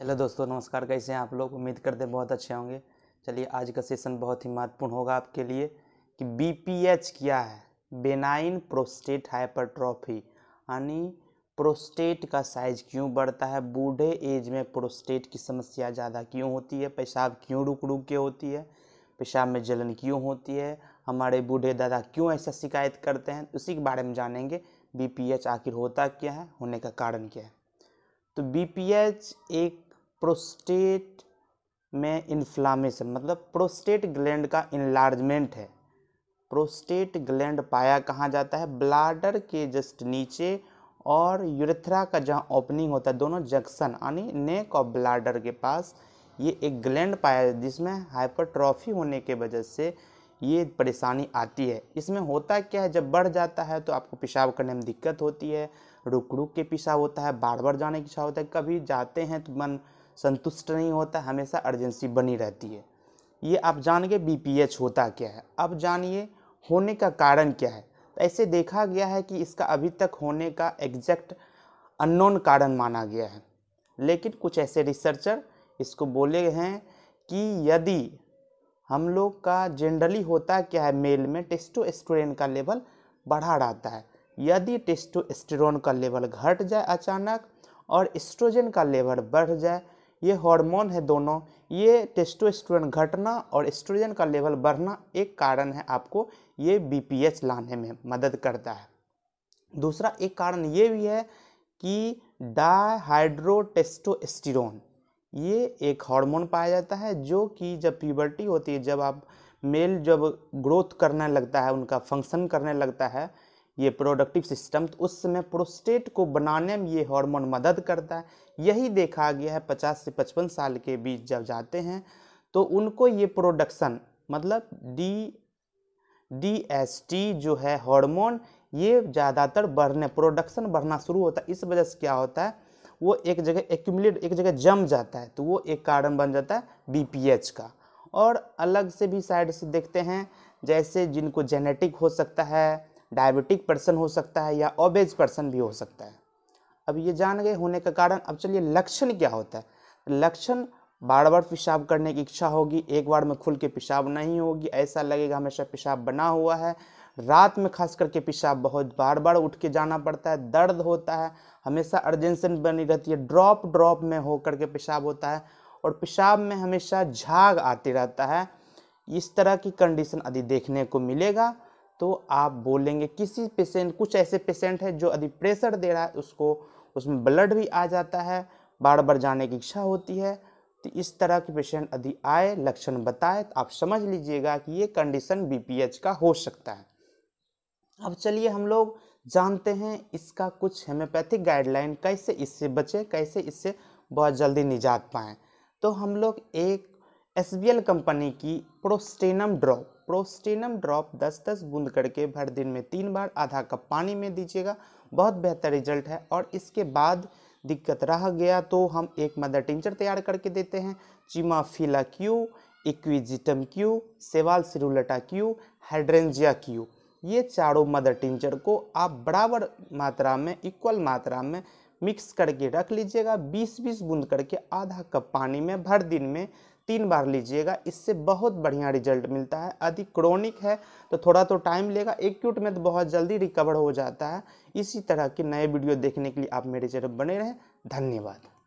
hello दोस्तों नमस्कार कैसे हैं आप लोग उम्मीद करते हैं बहुत अच्छे होंगे चलिए आज का सेशन बहुत ही महत्वपूर्ण होगा आपके लिए कि बीपीएच क्या है बेनाइन प्रोस्टेट हाइपरट्रॉफी यानी प्रोस्टेट का साइज क्यों बढ़ता है बूढ़े एज में प्रोस्टेट की समस्या ज़्यादा क्यों होती है पेशाब क्यों रुक रुक के होती है पेशाब में जलन क्यों होती है हमारे बूढ़े दादा क्यों ऐसा शिकायत करते हैं उसी के बारे में जानेंगे बी आखिर होता क्या है होने का कारण क्या है तो बी एक प्रोस्टेट में इन्फ्लामेशन मतलब प्रोस्टेट ग्लैंड का इन्लार्जमेंट है प्रोस्टेट ग्लैंड पाया कहाँ जाता है ब्लाडर के जस्ट नीचे और यूरेथ्रा का जहाँ ओपनिंग होता है दोनों जंक्शन यानी नेक और ब्लाडर के पास ये एक ग्लैंड पाया जाता है जिसमें हाइपरट्रॉफी होने के वजह से ये परेशानी आती है इसमें होता क्या है जब बढ़ जाता है तो आपको पेशाब करने में दिक्कत होती है रुक रुक के पेशाब होता है बार बार जाने की इच्छा होता है कभी जाते हैं तो मन संतुष्ट नहीं होता हमेशा अर्जेंसी बनी रहती है ये आप जान गए बी होता क्या है अब जानिए होने का कारण क्या है तो ऐसे देखा गया है कि इसका अभी तक होने का एग्जैक्ट अननोन कारण माना गया है लेकिन कुछ ऐसे रिसर्चर इसको बोले हैं कि यदि हम लोग का जनरली होता क्या है मेल में टेस्टोस्टेरोन का लेवल बढ़ा रहता है यदि टेस्टोस्टेरोन का लेवल घट जाए अचानक और एस्ट्रोजन का लेवल बढ़ जाए ये हार्मोन है दोनों ये टेस्टोस्टेरोन घटना और एस्ट्रोजन का लेवल बढ़ना एक कारण है आपको ये बीपीएच लाने में मदद करता है दूसरा एक कारण ये भी है कि डाहाइड्रोटेस्टोस्टिरोन ये एक हार्मोन पाया जाता है जो कि जब प्यूबर्टी होती है जब आप मेल जब ग्रोथ करने लगता है उनका फंक्शन करने लगता है ये प्रोडक्टिव सिस्टम तो उस समय प्रोस्टेट को बनाने में ये हार्मोन मदद करता है यही देखा गया है 50 से 55 साल के बीच जब जाते हैं तो उनको ये प्रोडक्शन मतलब डी डी एस टी जो है हार्मोन ये ज़्यादातर बढ़ने प्रोडक्शन बढ़ना शुरू होता है इस वजह से क्या होता है वो एक जगह एक्यूमुलेट एक जगह जम जाता है तो वो एक कारण बन जाता है एच का और अलग से भी साइड से देखते हैं जैसे जिनको जेनेटिक हो सकता है डायबिटिक पर्सन हो सकता है या ओबेज पर्सन भी हो सकता है अब ये जान गए होने का कारण अब चलिए लक्षण क्या होता है तो लक्षण बार बार पेशाब करने की इच्छा होगी एक बार में खुल के पेशाब नहीं होगी ऐसा लगेगा हमेशा पेशाब बना हुआ है रात में खास करके पेशाब बहुत बार बार उठ के जाना पड़ता है दर्द होता है हमेशा अर्जेंसन बनी रहती है ड्रॉप ड्रॉप में हो करके पेशाब होता है और पेशाब में हमेशा झाग आती रहता है इस तरह की कंडीशन यदि देखने को मिलेगा तो आप बोलेंगे किसी पेशेंट कुछ ऐसे पेशेंट हैं जो यदि प्रेशर दे रहा है उसको उसमें ब्लड भी आ जाता है बार बार जाने की इच्छा होती है तो इस तरह के पेशेंट यदि आए लक्षण बताए तो आप समझ लीजिएगा कि ये कंडीशन बी का हो सकता है अब चलिए हम लोग जानते हैं इसका कुछ होम्योपैथिक गाइडलाइन कैसे इससे बचें कैसे इससे बहुत जल्दी निजात पाएँ तो हम लोग एक एस कंपनी की प्रोस्टेनम ड्रॉप प्रोस्टेनम ड्रॉप 10-10 बूंद करके भर दिन में तीन बार आधा कप पानी में दीजिएगा बहुत बेहतर रिजल्ट है और इसके बाद दिक्कत रह गया तो हम एक मदर टिंचर तैयार करके देते हैं chimaphila Q equisetum Q sabal serrulata Q hydrangea Q ये चारों मदर टिंचर को आप बराबर मात्रा में इक्वल मात्रा में मिक्स करके रख लीजिएगा 20-20 बूंद करके आधा कप पानी में भर दिन में तीन बार लीजिएगा इससे बहुत बढ़िया रिजल्ट मिलता है यदि क्रोनिक है तो थोड़ा तो टाइम लेगा एक्यूट में तो बहुत जल्दी रिकवर हो जाता है इसी तरह के नए वीडियो देखने के लिए आप मेरे चैनल बने रहें धन्यवाद